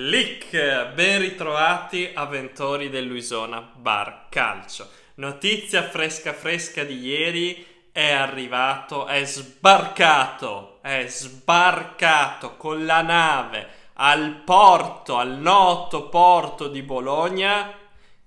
Lick, ben ritrovati avventori del Luisona Bar Calcio. Notizia fresca fresca di ieri, è arrivato, è sbarcato, è sbarcato con la nave al porto, al noto porto di Bologna,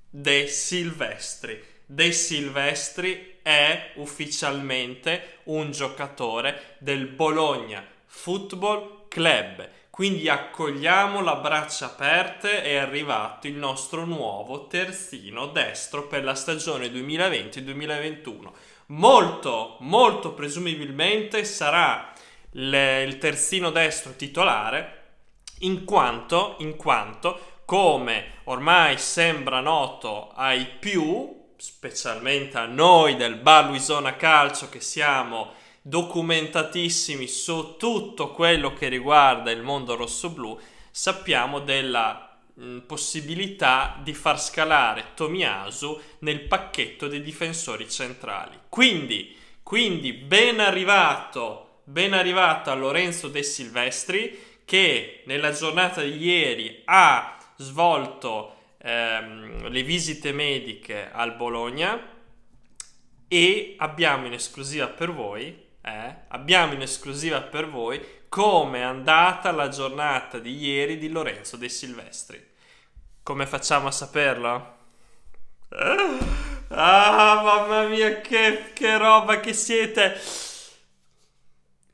De Silvestri. De Silvestri è ufficialmente un giocatore del Bologna Football Club quindi accogliamo la braccia aperte, è arrivato il nostro nuovo terzino destro per la stagione 2020-2021. Molto, molto presumibilmente sarà le, il terzino destro titolare, in quanto, in quanto, come ormai sembra noto ai più, specialmente a noi del Bar Luisona Calcio che siamo documentatissimi su tutto quello che riguarda il mondo rosso-blu, sappiamo della possibilità di far scalare Tomiasu nel pacchetto dei difensori centrali. Quindi, quindi ben arrivato, ben arrivato a Lorenzo De Silvestri che nella giornata di ieri ha svolto ehm, le visite mediche al Bologna e abbiamo in esclusiva per voi eh, abbiamo in esclusiva per voi come è andata la giornata di ieri di Lorenzo De Silvestri. Come facciamo a saperlo? Ah, mamma mia, che, che roba che siete!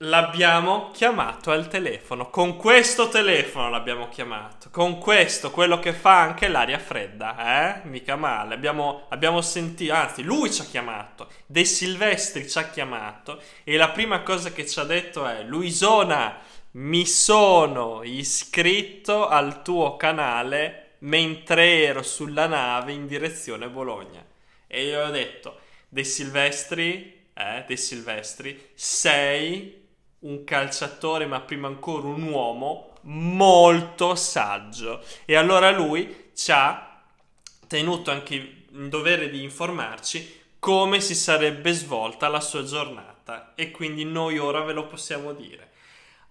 l'abbiamo chiamato al telefono. Con questo telefono l'abbiamo chiamato. Con questo, quello che fa anche l'aria fredda, eh? Mica male. Abbiamo, abbiamo sentito, anzi, lui ci ha chiamato. De Silvestri ci ha chiamato. E la prima cosa che ci ha detto è: Luisona, mi sono iscritto al tuo canale mentre ero sulla nave in direzione Bologna. E io ho detto: De Silvestri. Eh, De Silvestri, sei un calciatore, ma prima ancora un uomo molto saggio. E allora lui ci ha tenuto anche in dovere di informarci come si sarebbe svolta la sua giornata e quindi noi ora ve lo possiamo dire.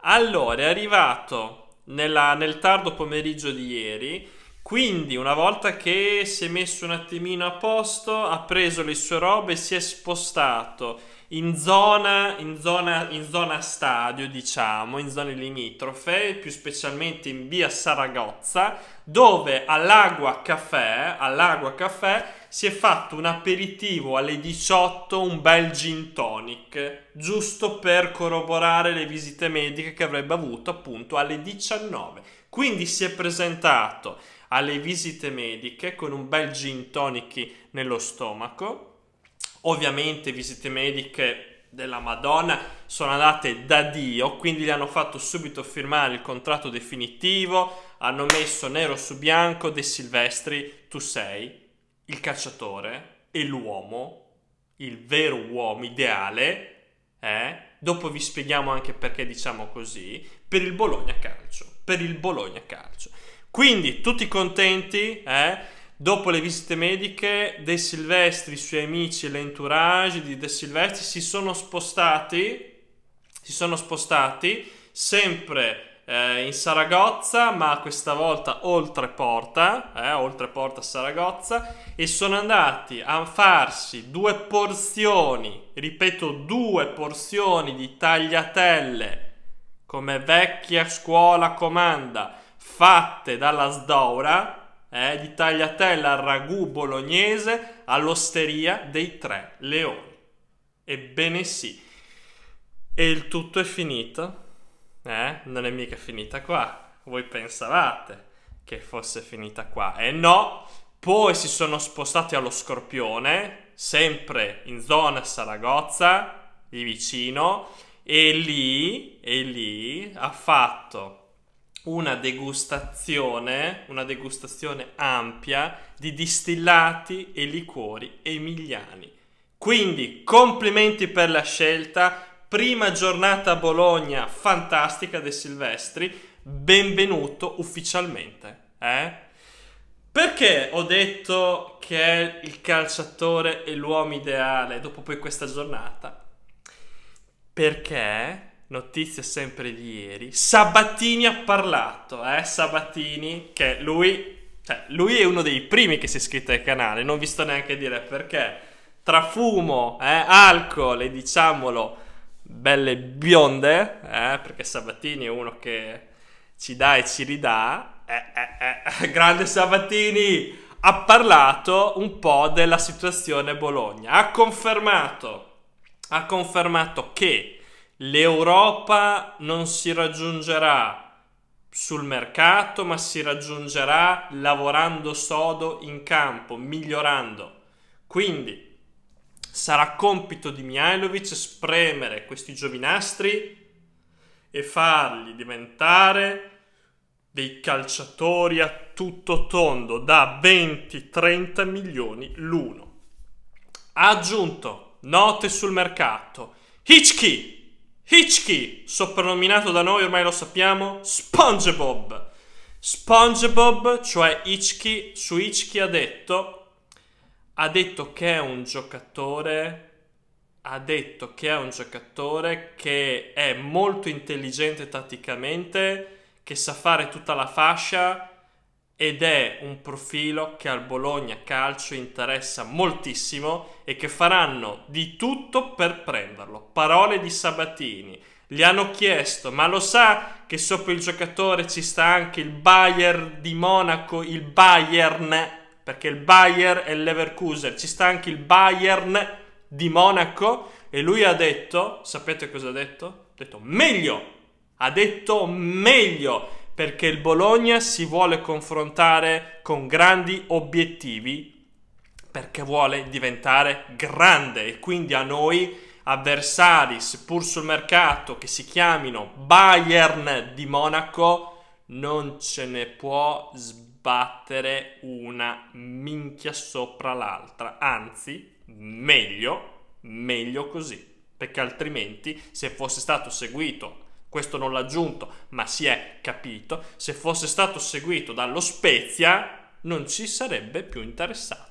Allora, è arrivato nella, nel tardo pomeriggio di ieri, quindi una volta che si è messo un attimino a posto, ha preso le sue robe, e si è spostato in zona, in, zona, in zona, stadio, diciamo, in zone limitrofe, più specialmente in via Saragozza, dove all'Agua Caffè, all'Agua Caffè si è fatto un aperitivo alle 18, un bel gin tonic, giusto per corroborare le visite mediche che avrebbe avuto appunto alle 19. Quindi si è presentato alle visite mediche con un bel gin tonic nello stomaco Ovviamente visite mediche della Madonna sono andate da Dio, quindi gli hanno fatto subito firmare il contratto definitivo, hanno messo nero su bianco De Silvestri, tu sei il cacciatore e l'uomo, il vero uomo ideale, eh? dopo vi spieghiamo anche perché diciamo così, per il Bologna Calcio, per il Bologna Calcio. Quindi tutti contenti, eh? Dopo le visite mediche, De Silvestri, i suoi amici e l'entourage di De Silvestri si sono spostati, si sono spostati sempre eh, in Saragozza, ma questa volta oltre porta, eh, oltre porta Saragozza, e sono andati a farsi due porzioni, ripeto, due porzioni di tagliatelle, come vecchia scuola comanda, fatte dalla Sdoura, eh, di tagliatella al ragù bolognese all'osteria dei Tre Leoni. Ebbene sì. E il tutto è finito? Eh? Non è mica finita qua. Voi pensavate che fosse finita qua. E eh no! Poi si sono spostati allo Scorpione, sempre in zona Saragozza, lì vicino, e lì, e lì ha fatto una degustazione, una degustazione ampia di distillati e liquori emiliani. Quindi complimenti per la scelta, prima giornata a Bologna fantastica De Silvestri, benvenuto ufficialmente. Eh? Perché ho detto che il calciatore è l'uomo ideale dopo poi questa giornata? Perché Notizia sempre di ieri. Sabatini ha parlato, eh? Sabattini, che lui, cioè, lui è uno dei primi che si è iscritto al canale, non vi sto neanche a dire perché. Tra fumo, eh, alcol e diciamolo, belle bionde, eh, perché Sabatini è uno che ci dà e ci ridà. Eh, eh, eh grande Sabatini, ha parlato un po' della situazione Bologna. Ha confermato, ha confermato che l'Europa non si raggiungerà sul mercato, ma si raggiungerà lavorando sodo in campo, migliorando. Quindi sarà compito di Mihailovic spremere questi giovinastri e farli diventare dei calciatori a tutto tondo da 20-30 milioni l'uno. Ha aggiunto note sul mercato. Hitchkey Hitchkey, soprannominato da noi ormai lo sappiamo, SpongeBob. SpongeBob, cioè Hitchkey, su Hitchkey ha detto, ha detto che è un giocatore ha detto che è un giocatore che è molto intelligente tatticamente, che sa fare tutta la fascia ed è un profilo che al Bologna Calcio interessa moltissimo e che faranno di tutto per prenderlo. Parole di Sabatini. Gli hanno chiesto, ma lo sa che sopra il giocatore ci sta anche il Bayern di Monaco, il Bayern, perché il Bayern è il Leverkusen, ci sta anche il Bayern di Monaco e lui ha detto, sapete cosa ha detto? Ha detto meglio, ha detto meglio perché il Bologna si vuole confrontare con grandi obiettivi perché vuole diventare grande e quindi a noi avversari, seppur sul mercato, che si chiamino Bayern di Monaco, non ce ne può sbattere una minchia sopra l'altra. Anzi, meglio, meglio così, perché altrimenti se fosse stato seguito questo non l'ha aggiunto, ma si è capito, se fosse stato seguito dallo Spezia non ci sarebbe più interessato.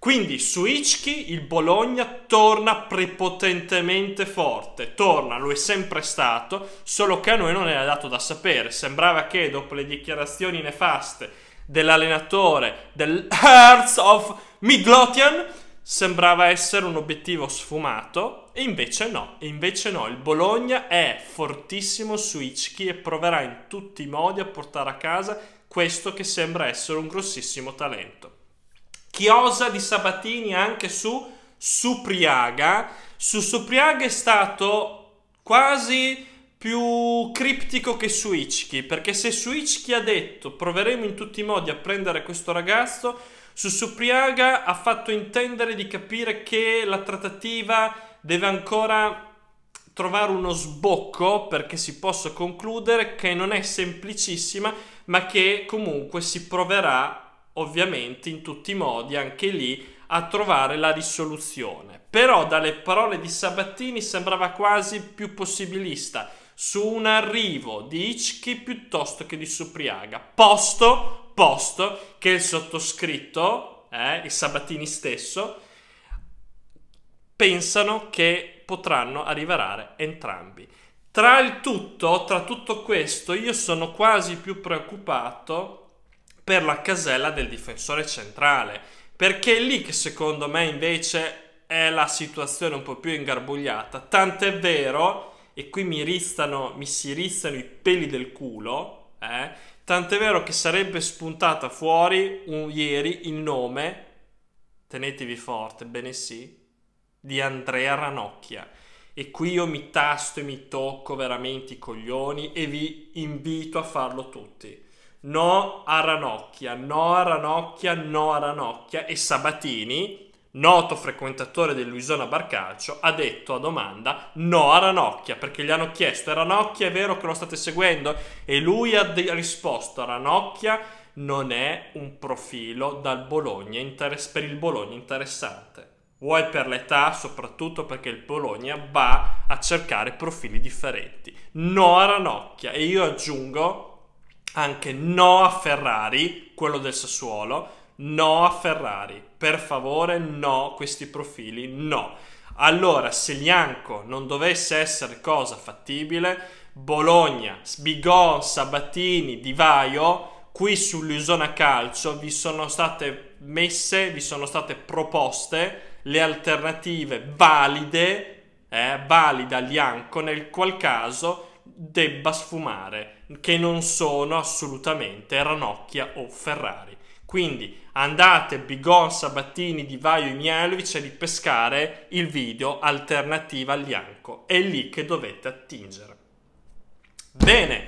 Quindi su Ichki il Bologna torna prepotentemente forte, torna, lo è sempre stato, solo che a noi non era dato da sapere. Sembrava che dopo le dichiarazioni nefaste dell'allenatore del Hearts of Midlothian, sembrava essere un obiettivo sfumato, e invece no, e invece no, il Bologna è fortissimo su Ichki e proverà in tutti i modi a portare a casa questo che sembra essere un grossissimo talento. Chiosa di Sabatini anche su Supriaga. Su Supriaga è stato quasi più criptico che Suichki, perché se Suichki ha detto proveremo in tutti i modi a prendere questo ragazzo, Susupriaga ha fatto intendere di capire che la trattativa deve ancora trovare uno sbocco perché si possa concludere che non è semplicissima, ma che comunque si proverà ovviamente in tutti i modi anche lì a trovare la risoluzione. Però dalle parole di Sabattini sembrava quasi più possibilista su un arrivo di Ichki piuttosto che di Supriaga. Posto, posto che il sottoscritto, eh, il Sabatini stesso, pensano che potranno arrivare entrambi. Tra il tutto, tra tutto questo, io sono quasi più preoccupato per la casella del difensore centrale, perché è lì che secondo me invece è la situazione un po' più ingarbugliata. Tant'è vero e qui mi, ristano, mi si ristano i peli del culo, eh? tant'è vero che sarebbe spuntata fuori un, ieri il nome, tenetevi forte, bene sì, di Andrea Ranocchia. E qui io mi tasto e mi tocco veramente i coglioni e vi invito a farlo tutti. No a Ranocchia, no a Ranocchia, no a Ranocchia e Sabatini noto frequentatore del Luisona Barcalcio, ha detto a domanda no a Ranocchia, perché gli hanno chiesto, Ranocchia è vero che lo state seguendo? E lui ha de- risposto, Ranocchia non è un profilo interes- per il Bologna interessante. Vuoi per l'età, soprattutto perché il Bologna va a cercare profili differenti. No a Ranocchia e io aggiungo anche no a Ferrari, quello del Sassuolo, No a Ferrari, per favore no, a questi profili no. Allora, se Lianco non dovesse essere cosa fattibile, Bologna, Sbigon, Sabatini, Divaio, qui sull'Usona Calcio vi sono state messe, vi sono state proposte le alternative valide, eh, valida Lianco, nel qual caso debba sfumare, che non sono assolutamente Ranocchia o Ferrari. Quindi andate Bigon, Sabatini, Di Vaio e Mialovic a ripescare il video alternativa all'Ianco. È lì che dovete attingere. Bene,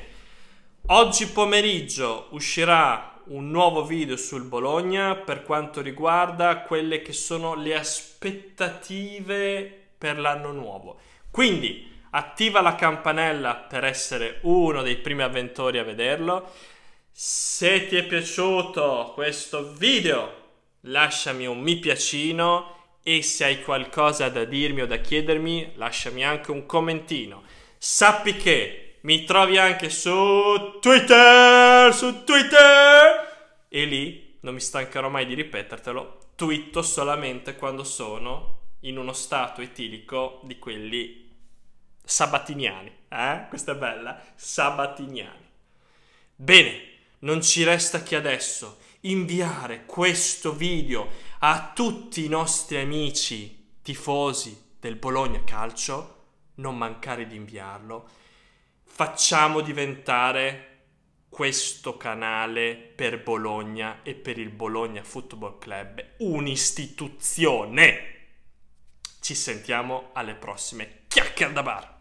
oggi pomeriggio uscirà un nuovo video sul Bologna per quanto riguarda quelle che sono le aspettative per l'anno nuovo. Quindi attiva la campanella per essere uno dei primi avventori a vederlo. Se ti è piaciuto questo video, lasciami un mi piacino e se hai qualcosa da dirmi o da chiedermi, lasciami anche un commentino. Sappi che mi trovi anche su Twitter, su Twitter e lì non mi stancherò mai di ripetertelo, twitto solamente quando sono in uno stato etilico di quelli sabatiniani, eh? Questa è bella, sabatiniani. Bene, non ci resta che adesso inviare questo video a tutti i nostri amici tifosi del Bologna Calcio, non mancare di inviarlo, facciamo diventare questo canale per Bologna e per il Bologna Football Club un'istituzione. Ci sentiamo alle prossime chiacchiere da bar.